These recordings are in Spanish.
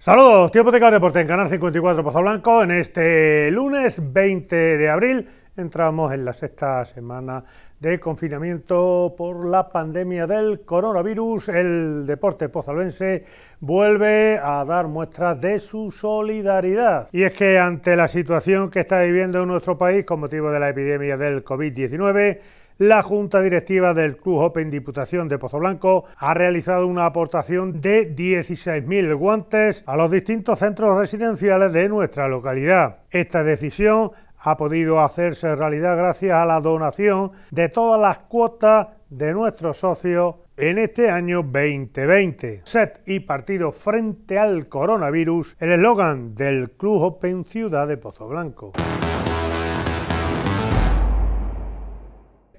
Saludos, tiempo de deporte en Canal 54 Pozo Blanco. En este lunes 20 de abril entramos en la sexta semana de confinamiento por la pandemia del coronavirus. El deporte pozalbense vuelve a dar muestras de su solidaridad. Y es que ante la situación que está viviendo nuestro país con motivo de la epidemia del COVID-19, la Junta Directiva del Club Open Diputación de Pozo Blanco... ha realizado una aportación de 16.000 guantes a los distintos centros residenciales de nuestra localidad. Esta decisión ha podido hacerse realidad gracias a la donación de todas las cuotas de nuestros socios en este año 2020. Set y partido frente al coronavirus, el eslogan del Club Open Ciudad de Pozo Blanco.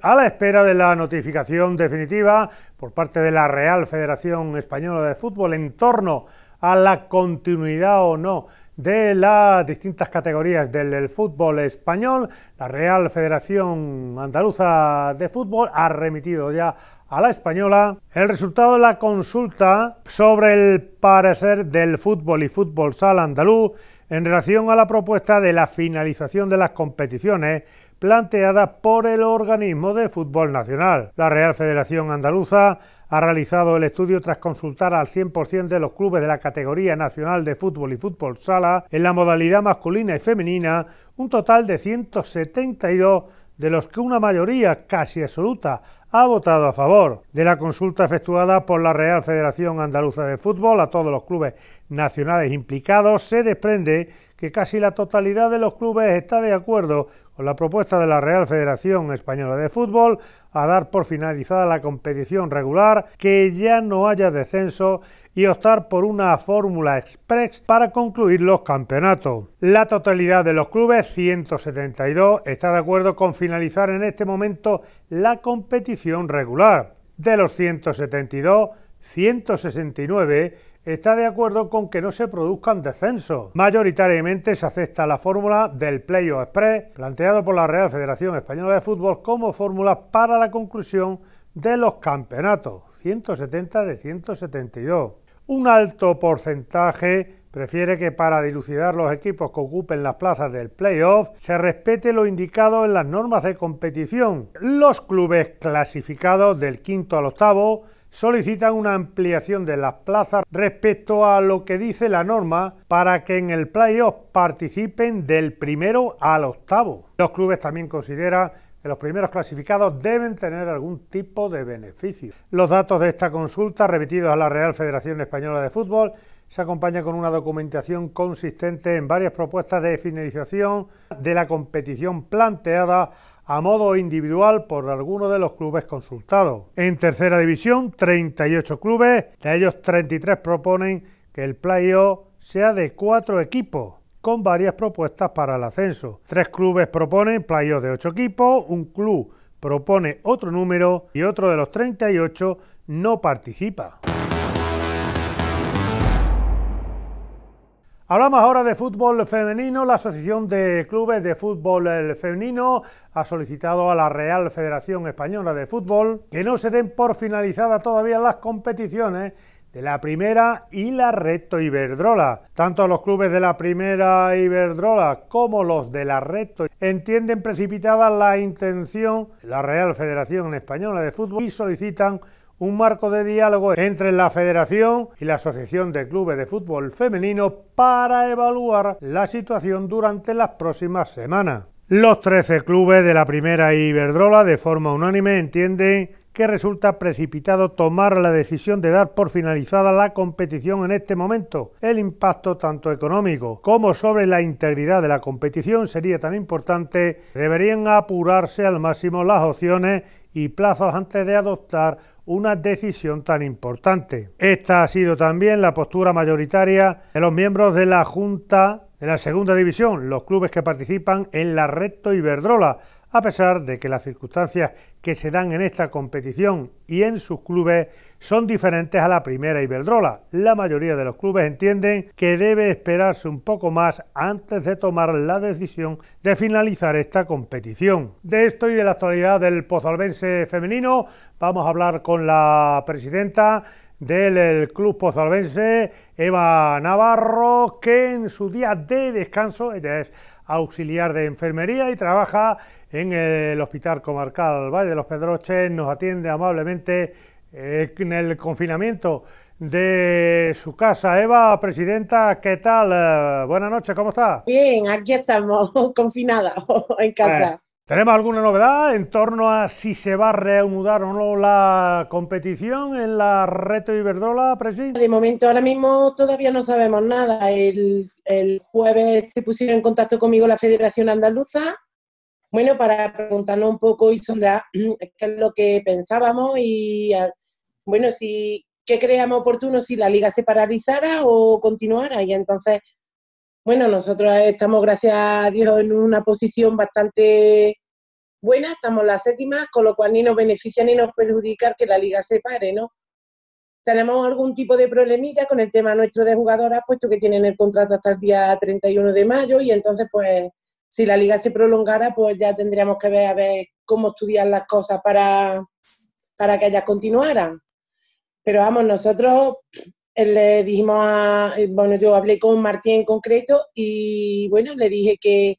A la espera de la notificación definitiva por parte de la Real Federación Española de Fútbol en torno a la continuidad o no de las distintas categorías del fútbol español, la Real Federación Andaluza de Fútbol ha remitido ya a la española el resultado de la consulta sobre el parecer del fútbol y fútbol sala andaluz en relación a la propuesta de la finalización de las competiciones planteada por el organismo de fútbol nacional. La Real Federación Andaluza ha realizado el estudio tras consultar al 100% de los clubes de la categoría nacional de fútbol y fútbol sala en la modalidad masculina y femenina, un total de 172 de los que una mayoría casi absoluta ha votado a favor de la consulta efectuada por la Real Federación Andaluza de Fútbol a todos los clubes nacionales implicados, se desprende que casi la totalidad de los clubes está de acuerdo la propuesta de la Real Federación Española de Fútbol a dar por finalizada la competición regular, que ya no haya descenso y optar por una fórmula express para concluir los campeonatos. La totalidad de los clubes, 172, está de acuerdo con finalizar en este momento la competición regular. De los 172, 169 está de acuerdo con que no se produzcan descensos. Mayoritariamente se acepta la fórmula del Playoff Express, planteado por la Real Federación Española de Fútbol como fórmula para la conclusión de los campeonatos, 170 de 172. Un alto porcentaje prefiere que para dilucidar los equipos que ocupen las plazas del playoff se respete lo indicado en las normas de competición. Los clubes clasificados del quinto al octavo solicitan una ampliación de las plazas respecto a lo que dice la norma para que en el playoff participen del primero al octavo. Los clubes también consideran que los primeros clasificados deben tener algún tipo de beneficio. Los datos de esta consulta, remitidos a la Real Federación Española de Fútbol, se acompañan con una documentación consistente en varias propuestas de finalización de la competición planteada a modo individual por alguno de los clubes consultados. En tercera división, 38 clubes, de ellos 33 proponen que el playoff sea de cuatro equipos con varias propuestas para el ascenso. Tres clubes proponen playoff de ocho equipos, un club propone otro número y otro de los 38 no participa. Hablamos ahora de fútbol femenino. La Asociación de Clubes de Fútbol Femenino ha solicitado a la Real Federación Española de Fútbol que no se den por finalizadas todavía las competiciones de la Primera y la Recto Iberdrola. Tanto los clubes de la Primera Iberdrola como los de la Recto entienden precipitada la intención de la Real Federación Española de Fútbol y solicitan un marco de diálogo entre la Federación y la Asociación de Clubes de Fútbol Femenino para evaluar la situación durante las próximas semanas. Los 13 clubes de la primera Iberdrola de forma unánime entienden que resulta precipitado tomar la decisión de dar por finalizada la competición en este momento. El impacto tanto económico como sobre la integridad de la competición sería tan importante, deberían apurarse al máximo las opciones y plazos antes de adoptar una decisión tan importante. Esta ha sido también la postura mayoritaria de los miembros de la Junta de la Segunda División, los clubes que participan en la Recto Iberdrola, a pesar de que las circunstancias que se dan en esta competición y en sus clubes son diferentes a la primera Iberdrola. La mayoría de los clubes entienden que debe esperarse un poco más antes de tomar la decisión de finalizar esta competición. De esto y de la actualidad del pozolvense femenino vamos a hablar con la presidenta del eh, Club pozolvense, Eva Navarro, que en su día de descanso, ella es auxiliar de enfermería y trabaja en el Hospital Comarcal Valle de los Pedroches. Nos atiende amablemente en el confinamiento de su casa. Eva, presidenta, ¿qué tal? Eh, buenas noches, ¿cómo está? Bien, aquí estamos, confinada en casa. ¿Tenemos alguna novedad en torno a si se va a reanudar o no la competición en la Reto Iberdrola, Presi? De momento, ahora mismo todavía no sabemos nada. El, jueves se pusieron en contacto conmigo la Federación Andaluza, bueno, para preguntarnos un poco y sondear qué es lo que pensábamos y, ah, bueno, si qué creíamos oportuno, si la liga se paralizara o continuara. Y entonces, bueno, nosotros estamos, gracias a Dios, en una posición bastante buena, estamos la séptima, con lo cual ni nos beneficia ni nos perjudica que la liga se pare, ¿no? Tenemos algún tipo de problemilla con el tema nuestro de jugadoras, puesto que tienen el contrato hasta el día 31 de mayo y entonces, pues, si la liga se prolongara, pues ya tendríamos que ver a ver cómo estudiar las cosas para, para que ellas continuaran. Pero vamos, nosotros eh, le dijimos a, eh, bueno, yo hablé con Martín en concreto y bueno, le dije que,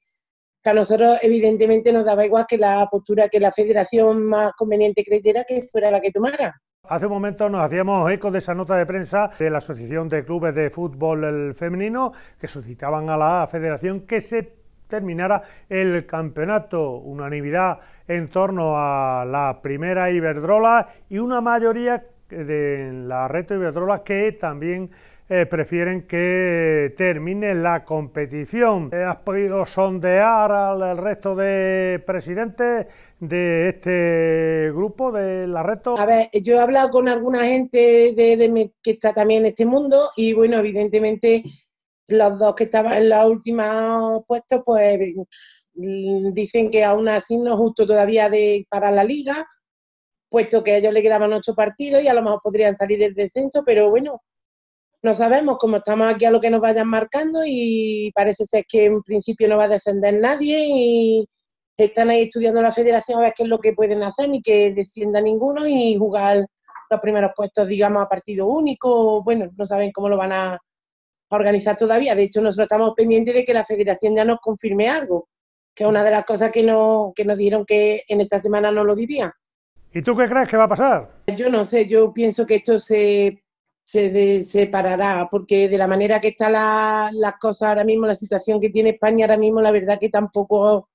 que a nosotros evidentemente nos daba igual que la postura que la federación más conveniente creyera que fuera la que tomara. Hace un momento nos hacíamos eco de esa nota de prensa de la Asociación de Clubes de Fútbol Femenino que solicitaban a la federación que se terminara el campeonato. Unanimidad en torno a la primera Iberdrola y una mayoría de la red Iberdrola que también eh, prefieren que termine la competición. Eh, ¿Has podido sondear al resto de presidentes de este grupo de la reto? A ver, yo he hablado con alguna gente de, que está también en este mundo y bueno, evidentemente los dos que estaban en los últimos puestos, pues dicen que aún así no es justo todavía de, para la liga, puesto que a ellos le quedaban ocho partidos y a lo mejor podrían salir del descenso, pero bueno, no sabemos cómo estamos aquí a lo que nos vayan marcando y parece ser que en principio no va a descender nadie y están ahí estudiando la federación a ver qué es lo que pueden hacer ni que descienda ninguno y jugar los primeros puestos, digamos, a partido único. Bueno, no saben cómo lo van a organizar todavía. De hecho, nosotros estamos pendientes de que la federación ya nos confirme algo, que es una de las cosas que, no, que nos dijeron que en esta semana no lo dirían. ¿Y tú qué crees que va a pasar? Yo no sé, yo pienso que esto se se separará, porque de la manera que están la, las cosas ahora mismo, la situación que tiene España ahora mismo, la verdad que tampoco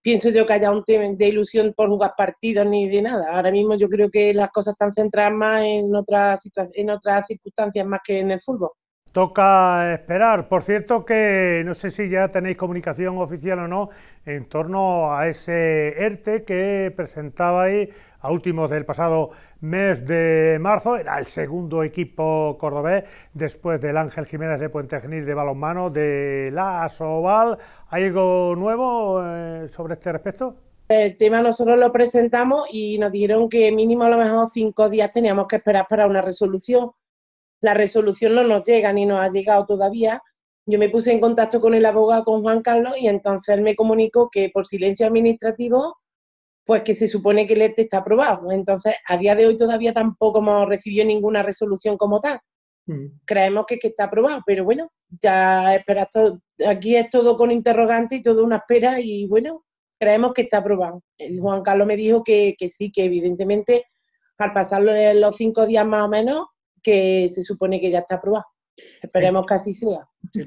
pienso yo que haya un tema de ilusión por jugar partidos ni de nada. Ahora mismo yo creo que las cosas están centradas más en otras, en otras circunstancias más que en el fútbol. Toca esperar. Por cierto que no sé si ya tenéis comunicación oficial o no en torno a ese ERTE que presentaba ahí a últimos del pasado mes de marzo. Era el segundo equipo cordobés después del Ángel Jiménez de Puente Genil de balonmano de la Asobal. ¿Hay algo nuevo eh, sobre este respecto? El tema nosotros lo presentamos y nos dijeron que mínimo a lo mejor cinco días teníamos que esperar para una resolución la resolución no nos llega ni nos ha llegado todavía. Yo me puse en contacto con el abogado, con Juan Carlos, y entonces él me comunicó que por silencio administrativo, pues que se supone que el ERTE está aprobado. Entonces, a día de hoy todavía tampoco hemos recibido ninguna resolución como tal. Mm. Creemos que, está aprobado, pero bueno, ya esperas todo. Aquí es todo con interrogante y todo una espera y bueno, creemos que está aprobado. Juan Carlos me dijo que, que sí, que evidentemente al pasar los cinco días más o menos, que se supone que ya está aprobado. Esperemos que así sea.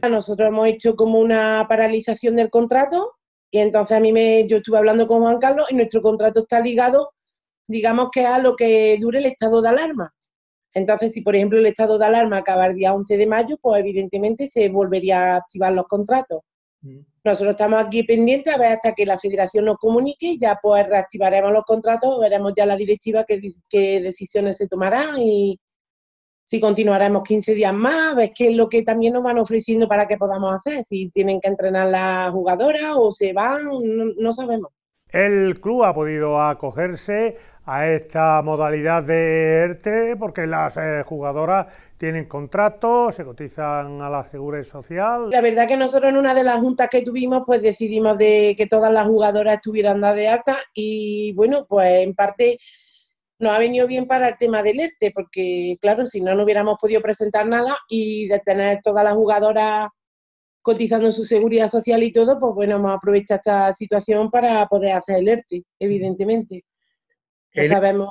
Nosotros hemos hecho como una paralización del contrato y entonces a mí me, yo estuve hablando con Juan Carlos y nuestro contrato está ligado, digamos que a lo que dure el estado de alarma. Entonces, si por ejemplo el estado de alarma acaba el día 11 de mayo, pues evidentemente se volvería a activar los contratos. Mm. Nosotros estamos aquí pendientes a ver hasta que la federación nos comunique ya pues reactivaremos los contratos, veremos ya la directiva, qué, qué decisiones se tomarán y, si continuaremos 15 días más, ves qué es lo que también nos van ofreciendo para que podamos hacer, si tienen que entrenar las jugadoras o se van, no, sabemos. El club ha podido acogerse a esta modalidad de ERTE porque las eh, jugadoras tienen contratos, se cotizan a la seguridad social. La verdad que nosotros en una de las juntas que tuvimos pues decidimos de que todas las jugadoras estuvieran dadas de alta y bueno, pues en parte no ha venido bien para el tema del ERTE, porque claro, si no, no hubiéramos podido presentar nada y de tener todas las jugadoras cotizando su seguridad social y todo, pues bueno, hemos aprovechado esta situación para poder hacer el ERTE, evidentemente. Ya e- sabemos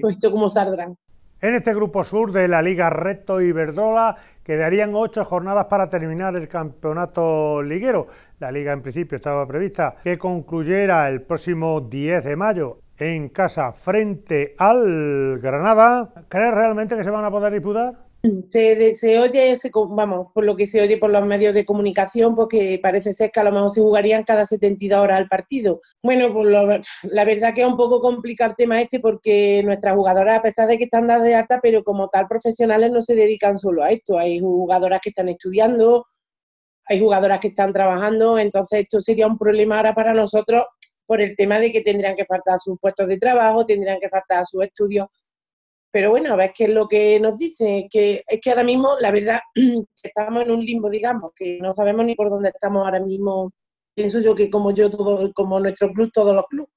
puesto pues, cómo saldrán. En este grupo sur de la Liga Recto Iberdrola quedarían ocho jornadas para terminar el campeonato liguero. La liga en principio estaba prevista que concluyera el próximo 10 de mayo en casa frente al Granada. ¿Crees realmente que se van a poder disputar? Se, oye, vamos, por lo que se oye por los medios de comunicación, porque pues parece ser que a lo mejor se jugarían cada 72 horas al partido. Bueno, pues la verdad que es un poco complicado el tema este, porque nuestras jugadoras, a pesar de que están dadas de alta, pero como tal profesionales no se dedican solo a esto. Hay jugadoras que están estudiando, hay jugadoras que están trabajando, entonces esto sería un problema ahora para nosotros por el tema de que tendrían que faltar sus puestos de trabajo, ...tendrían que faltar sus estudios. Pero bueno, a ver qué es lo que nos dice... Que, es que ahora mismo, la verdad, estamos en un limbo, digamos, que no sabemos ni por dónde estamos ahora mismo. Pienso yo que como yo, todo, como nuestro club, todos los clubes.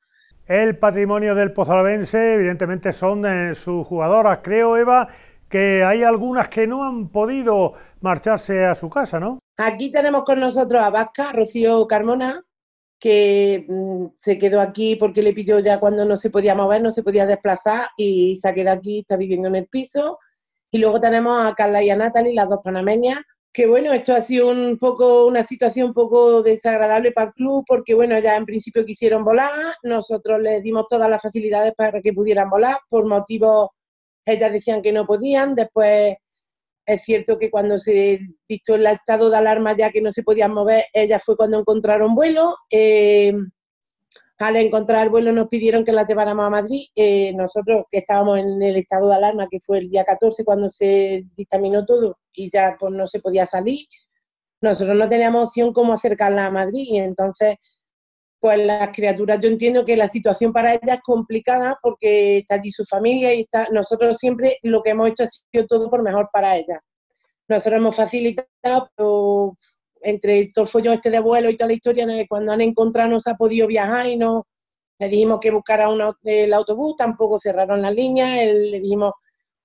El patrimonio del pozalbense, evidentemente, son eh, sus jugadoras. Creo, Eva, que hay algunas que no han podido marcharse a su casa, ¿no? Aquí tenemos con nosotros a Vasca, Rocío Carmona, que mm, se quedó aquí porque le pidió ya cuando no se podía mover, no se podía desplazar y se ha quedado aquí, está viviendo en el piso. Y luego tenemos a Carla y a Natalie, las dos panameñas, que bueno, esto ha sido un poco, una situación un poco desagradable para el club, porque bueno, ya en principio quisieron volar, nosotros les dimos todas las facilidades para que pudieran volar, por motivos, ellas decían que no podían, después es cierto que cuando se dictó el estado de alarma ya que no se podían mover, ella fue cuando encontraron vuelo. Eh, al encontrar vuelo nos pidieron que la lleváramos a Madrid. Eh, nosotros que estábamos en el estado de alarma, que fue el día 14 cuando se dictaminó todo y ya pues, no se podía salir, nosotros no teníamos opción cómo acercarla a Madrid. Entonces pues las criaturas, yo entiendo que la situación para ellas es complicada porque está allí su familia y está, nosotros siempre lo que hemos hecho ha sido todo por mejor para ellas. Nosotros hemos facilitado, pero entre todo el follón este de abuelo y toda la historia, cuando han encontrado no se ha podido viajar y no, le dijimos que buscara el autobús, tampoco cerraron las líneas, le dijimos,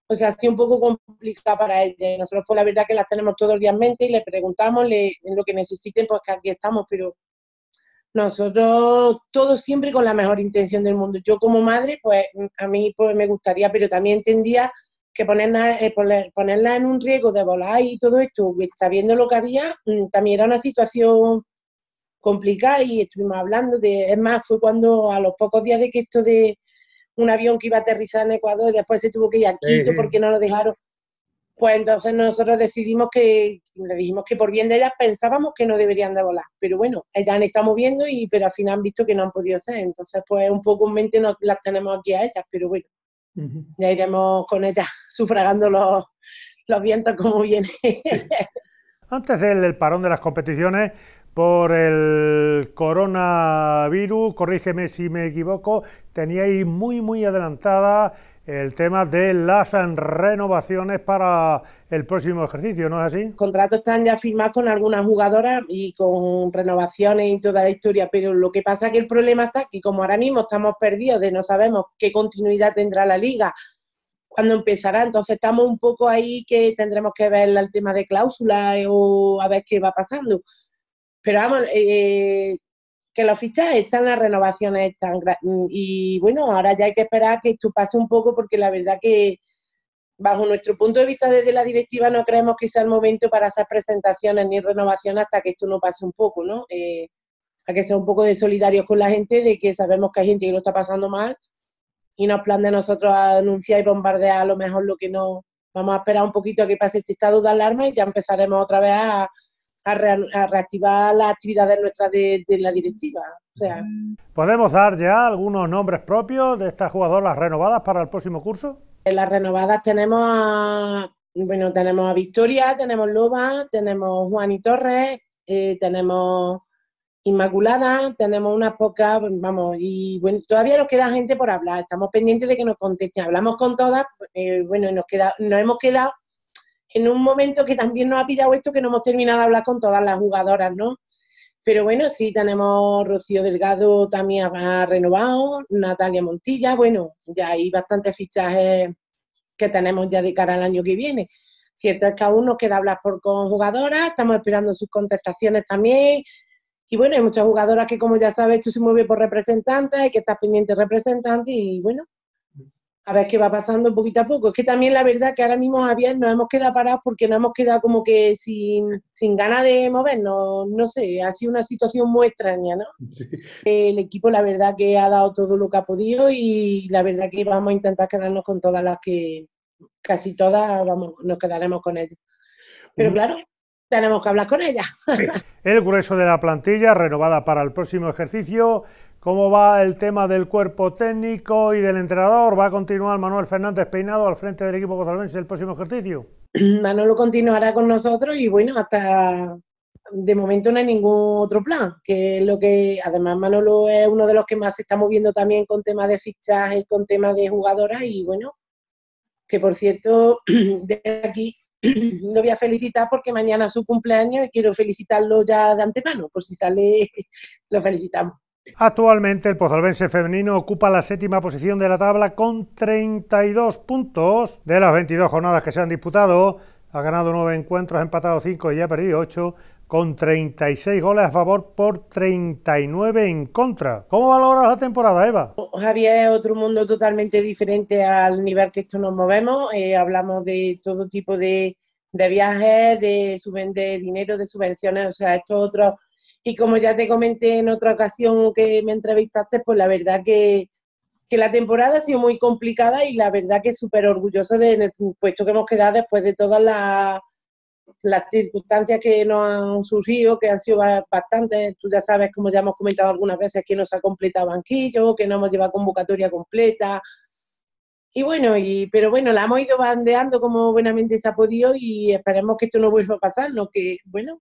o sea, ha sido un poco complicado para ellas. Nosotros, pues la verdad que las tenemos todos los días en mente y le preguntamos le, lo que necesiten, pues que aquí estamos, pero nosotros todos siempre con la mejor intención del mundo. Yo como madre, pues a mí pues, me gustaría, pero también entendía que ponerla, eh, ponerla en un riesgo de volar y todo esto, pues, sabiendo lo que había, mm, también era una situación complicada y estuvimos hablando de, es más, fue cuando a los pocos días de que esto de un avión que iba a aterrizar en Ecuador, después se tuvo que ir a Quito porque no lo dejaron, pues entonces nosotros decidimos que, le dijimos que por bien de ellas pensábamos que no deberían de volar, pero bueno, ellas han estado moviendo y pero al final han visto que no han podido ser, entonces pues un poco en mente las tenemos aquí a ellas, pero bueno, ya iremos con ellas sufragando los, los vientos como viene. Antes del parón de las competiciones, por el coronavirus, corrígeme si me equivoco, teníais muy, muy adelantada el tema de las renovaciones para el próximo ejercicio, ¿no es así? Contratos están ya firmados con algunas jugadoras y con renovaciones y toda la historia, pero lo que pasa es que el problema está que como ahora mismo estamos perdidos de no sabemos qué continuidad tendrá la liga, cuando empezará, entonces estamos un poco ahí que tendremos que ver el tema de cláusulas... o a ver qué va pasando. Pero vamos, eh, que los fichas están, las renovaciones están. Y bueno, ahora ya hay que esperar que esto pase un poco porque la verdad que bajo nuestro punto de vista desde la directiva no creemos que sea el momento para hacer presentaciones ni renovaciones hasta que esto no pase un poco, ¿no? Eh, a que sea un poco de solidarios con la gente, de que sabemos que hay gente que lo está pasando mal y nos plan de nosotros a denunciar y bombardear a lo mejor lo que no. Vamos a esperar un poquito a que pase este estado de alarma y ya empezaremos otra vez a, a, reactivar las actividades de nuestra de, la directiva. ¿Podemos dar ya algunos nombres propios de estas jugadoras renovadas para el próximo curso? En las renovadas tenemos a, bueno, tenemos a Victoria, tenemos Loba, tenemos Juan y Torres, eh, tenemos Inmaculada, tenemos unas pocas, vamos, y bueno, todavía nos queda gente por hablar, estamos pendientes de que nos contesten, hablamos con todas, eh, bueno, nos, queda, nos hemos quedado en un momento que también nos ha pillado esto que no hemos terminado de hablar con todas las jugadoras, ¿no? Pero bueno, sí, tenemos Rocío Delgado también ha renovado, Natalia Montilla, bueno, ya hay bastantes fichajes que tenemos ya de cara al año que viene. Cierto es que aún nos queda hablar por con jugadoras, estamos esperando sus contestaciones también. Y bueno, hay muchas jugadoras que, como ya sabes, tú se mueve por representantes, hay que estar pendiente de representantes y bueno, a ver qué va pasando poquito a poco. Es que también la verdad que ahora mismo, Javier, nos hemos quedado parados porque nos hemos quedado como que sin, sin ganas de movernos, no sé, ha sido una situación muy extraña, ¿no? Eh, el equipo, la verdad que ha dado todo lo que ha podido y la verdad que vamos a intentar quedarnos con todas las que, casi todas, vamos, nos quedaremos con ellos... Pero mm. claro, tenemos que hablar con ella. El grueso de la plantilla renovada para el próximo ejercicio cómo va el tema del cuerpo técnico y del entrenador. ¿Va a continuar Manuel Fernández Peinado al frente del equipo en el próximo ejercicio? Manolo continuará con nosotros y bueno, hasta de momento no hay ningún otro plan, que es lo que además Manolo es uno de los que más se está moviendo también con temas de y con temas de jugadoras y bueno, que por cierto, de aquí lo voy a felicitar porque mañana es su cumpleaños y quiero felicitarlo ya de antemano, por si sale, lo felicitamos. Actualmente el pozalbense femenino ocupa la séptima posición de la tabla con 32 puntos de las 22 jornadas que se han disputado. Ha ganado 9 encuentros, ha empatado 5 y ha perdido 8 con 36 goles a favor por 39 en contra. ¿Cómo valora la temporada, Eva? Javier es otro mundo totalmente diferente al nivel que esto nos movemos. Eh, hablamos de todo tipo de, de viajes, de, de dinero, de subvenciones, o sea, esto otro y como ya te comenté en otra ocasión que me entrevistaste, pues la verdad que, la temporada ha sido muy complicada y la verdad que súper orgulloso del puesto que hemos quedado después de todas las, las circunstancias que nos han surgido, que han sido bastantes. Tú ya sabes, como ya hemos comentado algunas veces, que no se ha completado banquillo, que no hemos llevado convocatoria completa. Y bueno, y, pero bueno, la hemos ido bandeando como buenamente se ha podido y esperemos que esto no vuelva a pasar, ¿no? que bueno,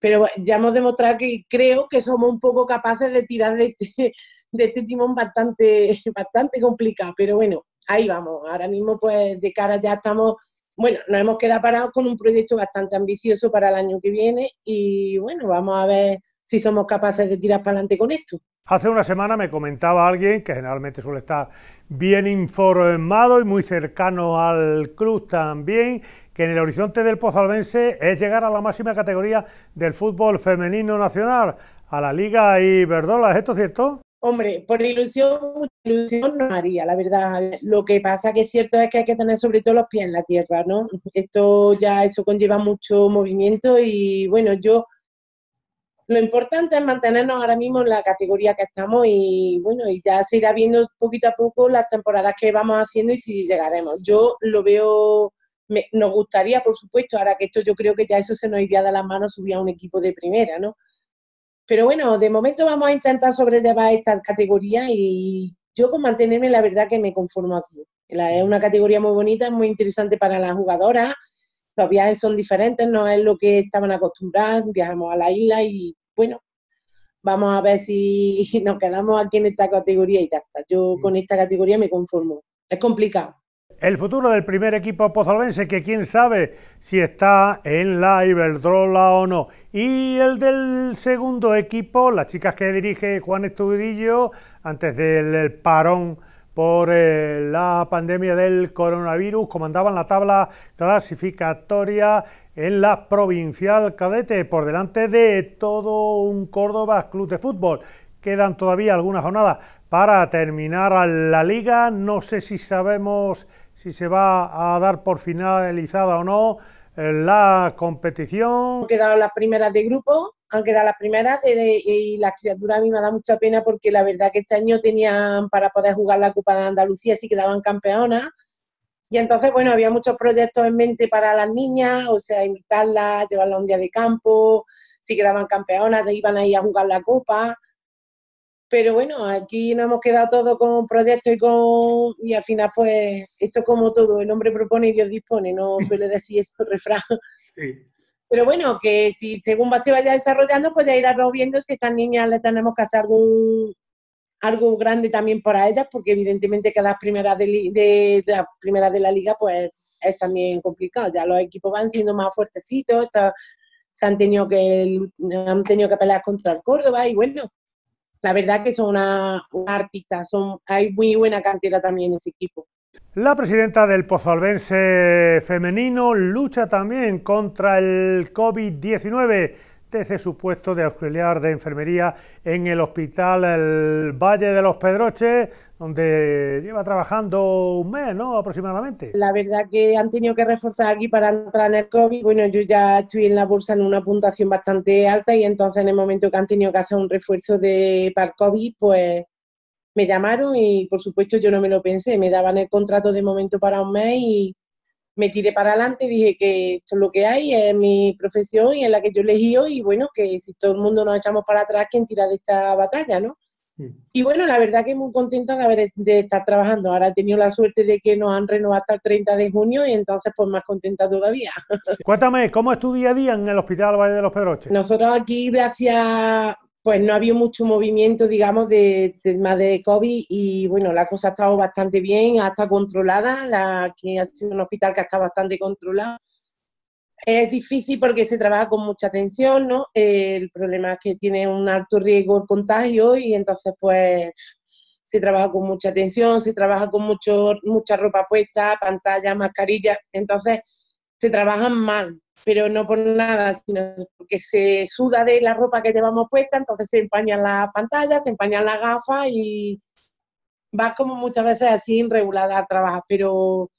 pero ya hemos demostrado que creo que somos un poco capaces de tirar de este, de este timón bastante, bastante complicado, pero bueno, ahí vamos. Ahora mismo, pues de cara ya estamos, bueno, nos hemos quedado parados con un proyecto bastante ambicioso para el año que viene y bueno, vamos a ver si somos capaces de tirar para adelante con esto. Hace una semana me comentaba alguien que generalmente suele estar bien informado y muy cercano al club también, que en el horizonte del Pozalbense es llegar a la máxima categoría del fútbol femenino nacional, a la Liga Iberdola, ¿Es esto cierto? Hombre, por ilusión, ilusión no haría, la verdad. Lo que pasa que es cierto es que hay que tener sobre todo los pies en la tierra, ¿no? Esto ya, eso conlleva mucho movimiento y bueno, yo lo importante es mantenernos ahora mismo en la categoría que estamos y bueno, y ya se irá viendo poquito a poco las temporadas que vamos haciendo y si llegaremos. Yo lo veo, me, nos gustaría, por supuesto, ahora que esto yo creo que ya eso se nos iría de las manos subir a un equipo de primera, ¿no? Pero bueno, de momento vamos a intentar sobrellevar esta categoría y yo con mantenerme la verdad que me conformo aquí. Es una categoría muy bonita, es muy interesante para las jugadoras. Los viajes son diferentes, no es lo que estaban acostumbrados, Viajamos a la isla y bueno, vamos a ver si nos quedamos aquí en esta categoría y ya está. Yo mm. con esta categoría me conformo. Es complicado. El futuro del primer equipo pozolvense, que quién sabe si está en la Iberdrola o no. Y el del segundo equipo, las chicas que dirige Juan Estudillo, antes del parón por eh, la pandemia del coronavirus, comandaban la tabla clasificatoria en la provincial cadete, por delante de todo un Córdoba Club de Fútbol. Quedan todavía algunas jornadas para terminar la liga. No sé si sabemos si se va a dar por finalizada o no eh, la competición. Han quedado las primeras de grupo, han quedado las primeras y la criatura a mí me da mucha pena porque la verdad que este año tenían para poder jugar la Copa de Andalucía si quedaban campeonas y entonces, bueno, había muchos proyectos en mente para las niñas, o sea, invitarlas, llevarlas un día de campo, si quedaban campeonas, iban ahí a jugar la copa. Pero bueno, aquí nos hemos quedado todos con proyectos y con y al final pues esto como todo, el hombre propone y Dios dispone, no suele decir eso refrán. Pero bueno, que si según va, se vaya desarrollando, pues ya irá viendo si estas niñas le tenemos que hacer algún algo grande también para ellas, porque evidentemente cada primera de, las primeras de la liga pues es también complicado. Ya los equipos van siendo más fuertecitos, se han tenido que han tenido que pelear contra el Córdoba y bueno, la verdad que son una, artista, son hay muy buena cantidad también en ese equipo. La presidenta del Pozolvense femenino lucha también contra el COVID-19 ese supuesto de auxiliar de enfermería en el Hospital el Valle de los Pedroches, donde lleva trabajando un mes, ¿no? Aproximadamente. La verdad que han tenido que reforzar aquí para entrar en el COVID. Bueno, yo ya estoy en la bolsa en una puntuación bastante alta y entonces en el momento que han tenido que hacer un refuerzo de, para el COVID, pues me llamaron y por supuesto yo no me lo pensé. Me daban el contrato de momento para un mes y me tiré para adelante dije que esto es lo que hay, es mi profesión y es la que yo elegí hoy, y bueno, que si todo el mundo nos echamos para atrás, ¿quién tira de esta batalla, no? Mm. Y bueno, la verdad que muy contenta de, de estar trabajando. Ahora he tenido la suerte de que nos han renovado hasta el 30 de junio y entonces pues más contenta todavía. Cuéntame, ¿cómo es tu día a día en el Hospital Valle de los Pedroches? Nosotros aquí, gracias pues no había mucho movimiento, digamos, de tema de COVID y bueno, la cosa ha estado bastante bien, hasta controlada, la que ha sido un hospital que está bastante controlado. Es difícil porque se trabaja con mucha atención, ¿no? El problema es que tiene un alto riesgo el contagio y entonces pues se trabaja con mucha atención, se trabaja con mucho, mucha ropa puesta, pantalla, mascarillas, entonces se trabajan mal, pero no por nada, sino porque se suda de la ropa que llevamos puesta, entonces se empañan las pantallas, se empañan las gafas y vas como muchas veces así irregular a trabajar, pero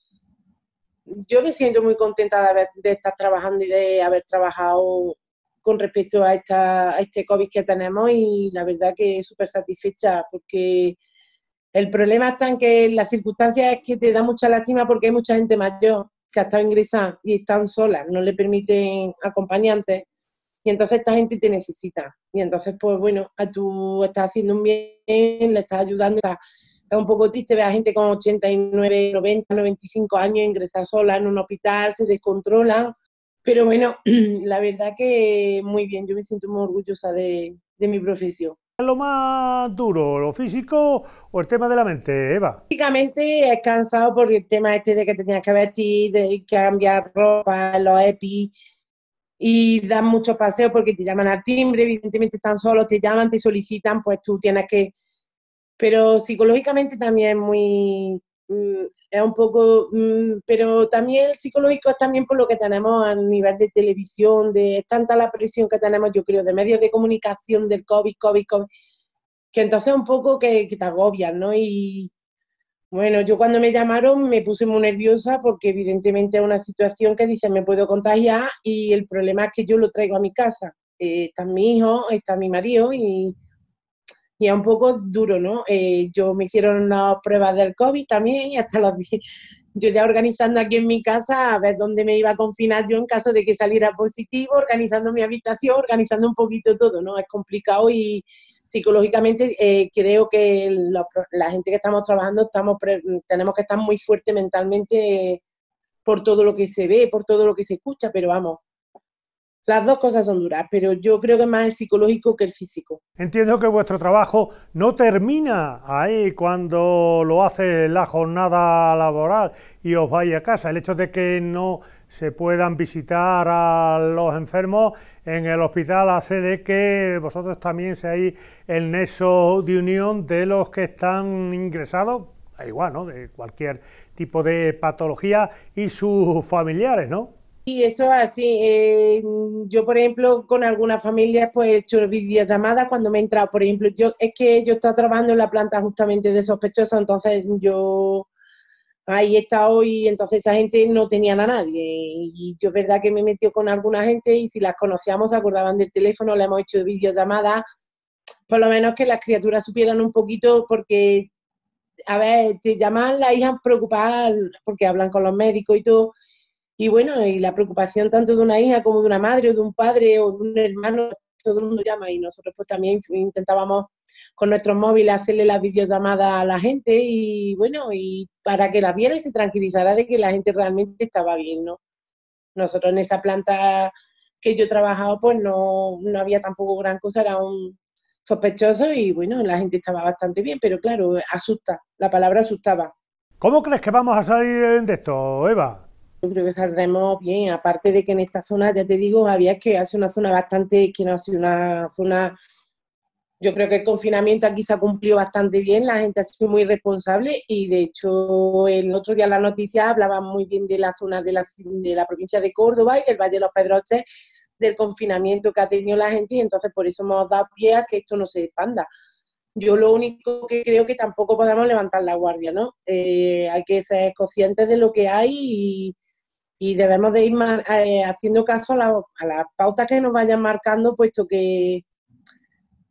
yo me siento muy contenta de, estar trabajando y de haber trabajado con respecto a, esta, a este COVID que tenemos y la verdad que súper satisfecha porque el problema está en que las circunstancias es que te da mucha lástima porque hay mucha gente mayor que ha estado ingresada y están solas, no le permiten acompañantes, y entonces esta gente te necesita. Y entonces, pues bueno, a tú estás haciendo un bien, le estás ayudando. es un poco triste ver a gente con 89, 90, 95 años ingresar sola en un hospital, se descontrola, Pero bueno, la verdad que muy bien, yo me siento muy orgullosa de mi profesión lo más duro, lo físico o el tema de la mente, Eva? Físicamente es cansado por el tema este de que te tenías que vestir, de cambiar ropa, los EPI y dan muchos paseos porque te llaman al timbre, evidentemente están solos, te llaman, te solicitan, pues tú tienes que... Pero psicológicamente también es muy... Mm, es un poco, mm, pero también el psicológico es también por lo que tenemos a nivel de televisión, de tanta la presión que tenemos, yo creo, de medios de comunicación, del COVID, COVID, COVID, que entonces un poco que, te agobian, ¿no? Y bueno, yo cuando me llamaron me puse muy nerviosa porque evidentemente es una situación que dice me puedo contagiar y el problema es que yo lo traigo a mi casa. Eh, está mi hijo, está mi marido y y es un poco duro, ¿no? Eh, yo me hicieron unas pruebas del COVID también y hasta los días, yo ya organizando aquí en mi casa a ver dónde me iba a confinar yo en caso de que saliera positivo, organizando mi habitación, organizando un poquito todo, ¿no? Es complicado y psicológicamente eh, creo que la, gente que estamos trabajando estamos tenemos que estar muy fuerte mentalmente por todo lo que se ve, por todo lo que se escucha, pero vamos, las dos cosas son duras, pero yo creo que más el psicológico que el físico. Entiendo que vuestro trabajo no termina ahí cuando lo hace la jornada laboral y os vais a casa. El hecho de que no se puedan visitar a los enfermos en el hospital hace de que vosotros también seáis el nexo de unión de los que están ingresados, igual, ¿no? De cualquier tipo de patología y sus familiares, ¿no? Y eso así, eh, yo por ejemplo con algunas familias pues he hecho videollamadas cuando me he entrado, por ejemplo, yo es que yo estaba trabajando en la planta justamente de sospechosos, entonces yo ahí he estado y entonces esa gente no tenían a nadie y yo es verdad que me metió con alguna gente y si las conocíamos acordaban del teléfono, le hemos hecho videollamadas, por lo menos que las criaturas supieran un poquito porque, a ver, te llaman las hijas preocupadas porque hablan con los médicos y todo y bueno, y la preocupación tanto de una hija como de una madre o de un padre o de un hermano, todo el mundo llama y nosotros pues también intentábamos con nuestros móviles hacerle las videollamadas a la gente y bueno, y para que la viera y se tranquilizara de que la gente realmente estaba bien, ¿no? Nosotros en esa planta que yo trabajaba pues no, no había tampoco gran cosa, era un sospechoso y bueno, la gente estaba bastante bien, pero claro, asusta, la palabra asustaba. ¿Cómo crees que vamos a salir de esto, Eva? yo creo que saldremos bien. Aparte de que en esta zona, ya te digo, había que hace una zona bastante, que no ha sido una zona. Yo creo que el confinamiento aquí se ha cumplido bastante bien, la gente ha sido muy responsable y de hecho el otro día en la noticia hablaba muy bien de la zona de la, de la provincia de Córdoba y del Valle de los Pedroches, del confinamiento que ha tenido la gente y entonces por eso hemos dado pie a que esto no se expanda. Yo lo único que creo que tampoco podemos levantar la guardia, ¿no? Eh, hay que ser conscientes de lo que hay y, y debemos de ir eh, haciendo caso a las la pautas que nos vayan marcando, puesto que,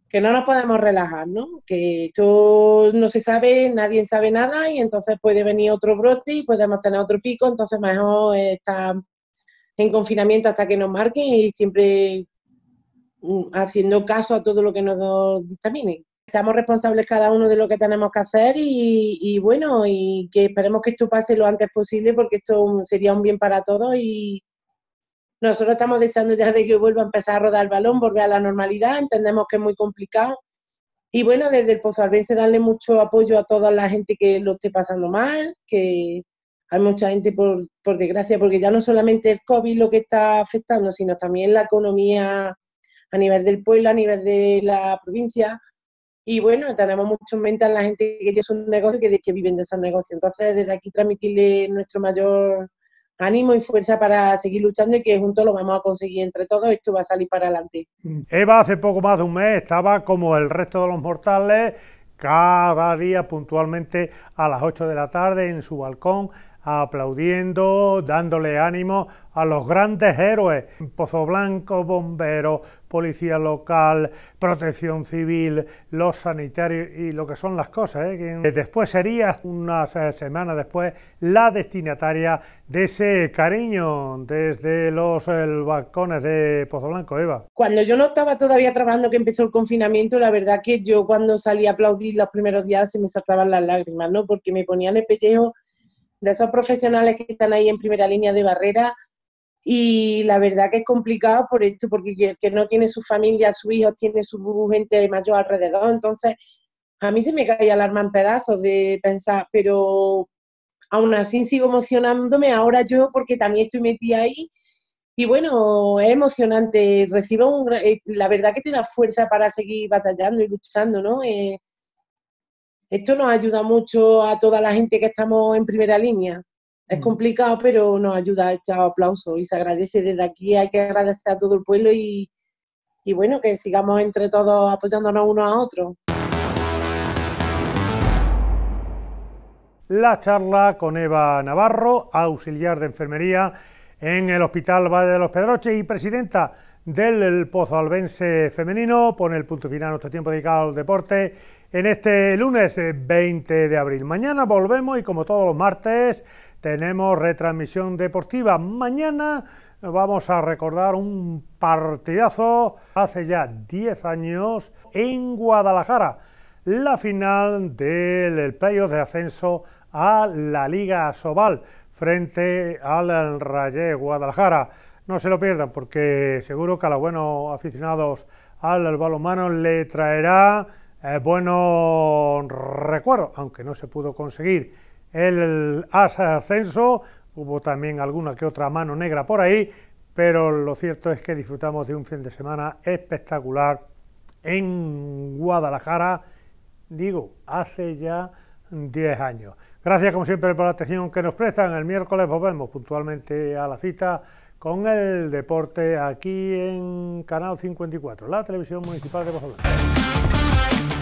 que no nos podemos relajar, ¿no? Que esto no se sabe, nadie sabe nada y entonces puede venir otro brote y podemos tener otro pico, entonces mejor estar en confinamiento hasta que nos marquen y siempre mm, haciendo caso a todo lo que nos dictaminen seamos responsables cada uno de lo que tenemos que hacer y, bueno, y que esperemos que esto pase lo antes posible porque esto sería un bien para todos y nosotros estamos deseando ya de que vuelva a empezar a rodar el balón, volver a la normalidad, entendemos que es muy complicado y bueno, desde el Pozo Albense darle mucho apoyo a toda la gente que lo esté pasando mal, que hay mucha gente por, por desgracia, porque ya no solamente el COVID lo que está afectando, sino también la economía a nivel del pueblo, a nivel de la provincia, y bueno, tenemos mucho en mente a la gente que tiene su negocio que, que viven de ese negocio... Entonces, desde aquí transmitirle nuestro mayor ánimo y fuerza para seguir luchando y que juntos lo vamos a conseguir entre todos. Esto va a salir para adelante. Mm. Eva hace poco más de un mes estaba como el resto de los mortales cada día puntualmente a las 8 de la tarde en su balcón aplaudiendo, dándole ánimo a los grandes héroes, Pozo Blanco, bomberos, policía local, protección civil, los sanitarios y lo que son las cosas. ¿eh? Después sería, unas semanas después, la destinataria de ese cariño desde los eh, balcones de Pozo Blanco, Eva. Cuando yo no estaba todavía trabajando, que empezó el confinamiento, la verdad que yo cuando salí a aplaudir los primeros días se me saltaban las lágrimas, ¿no? Porque me ponían el pellejo de esos profesionales que están ahí en primera línea de barrera y la verdad que es complicado por esto, porque el que no tiene su familia, su hijo, tiene su gente mayor alrededor, entonces a mí se me cae el arma en pedazos de pensar, pero aún así sigo emocionándome ahora yo porque también estoy metida ahí y bueno, es emocionante, recibo un, eh, la verdad que te da fuerza para seguir batallando y luchando, ¿no? Eh, esto nos ayuda mucho a toda la gente que estamos en primera línea. Es mm. complicado, pero nos ayuda a echar aplausos... y se agradece desde aquí. Hay que agradecer a todo el pueblo y, y bueno, que sigamos entre todos apoyándonos uno a otro. La charla con Eva Navarro, auxiliar de enfermería en el Hospital Valle de los Pedroches y presidenta del Pozo Albense Femenino. Pone el punto final a nuestro tiempo dedicado al deporte en este lunes 20 eh, de abril. Mañana volvemos y como todos los martes tenemos retransmisión deportiva. Mañana vamos a recordar un partidazo hace ya 10 años en Guadalajara, la final del playoff de ascenso a la Liga Sobal frente al Rayé Guadalajara. No se lo pierdan porque seguro que a los buenos aficionados al balonmano le traerá eh, bueno, recuerdo, aunque no se pudo conseguir el ascenso, hubo también alguna que otra mano negra por ahí, pero lo cierto es que disfrutamos de un fin de semana espectacular en Guadalajara, digo, hace ya 10 años. Gracias como siempre por la atención que nos prestan. El miércoles volvemos puntualmente a la cita con el deporte aquí en Canal 54, la televisión municipal de Guadalajara. life.